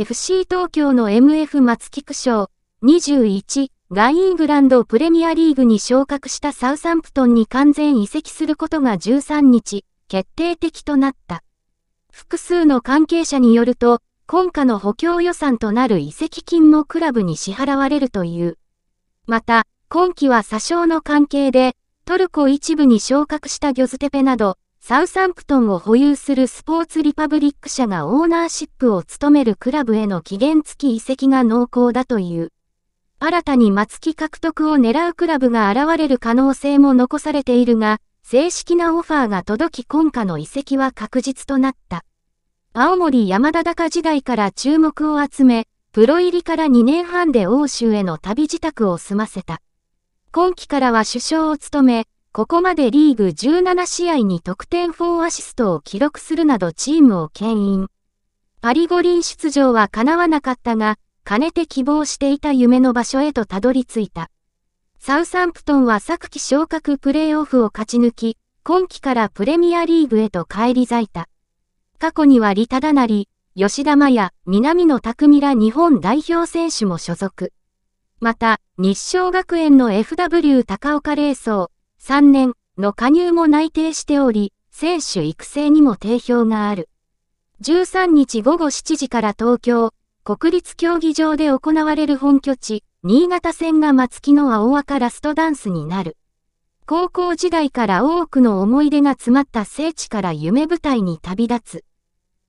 FC 東京の MF 松木区賞21がイングランドプレミアリーグに昇格したサウサンプトンに完全移籍することが13日、決定的となった。複数の関係者によると、今夏の補強予算となる移籍金もクラブに支払われるという。また、今季は詐称の関係で、トルコ一部に昇格したギョズテペなど、サウサンプトンを保有するスポーツリパブリック社がオーナーシップを務めるクラブへの期限付き移籍が濃厚だという。新たに松木獲得を狙うクラブが現れる可能性も残されているが、正式なオファーが届き今夏の移籍は確実となった。青森山田高時代から注目を集め、プロ入りから2年半で欧州への旅自宅を済ませた。今季からは首相を務め、ここまでリーグ17試合に得点4アシストを記録するなどチームを牽引。パリ五輪出場は叶わなかったが、かねて希望していた夢の場所へとたどり着いた。サウサンプトンは昨季昇格プレーオフを勝ち抜き、今季からプレミアリーグへと返り咲いた。過去にはリタダナリ、吉田麻也、南野拓ら日本代表選手も所属。また、日照学園の FW 高岡霊奏、3年の加入も内定しており、選手育成にも定評がある。13日午後7時から東京、国立競技場で行われる本拠地、新潟戦が松木の青赤ラストダンスになる。高校時代から多くの思い出が詰まった聖地から夢舞台に旅立つ。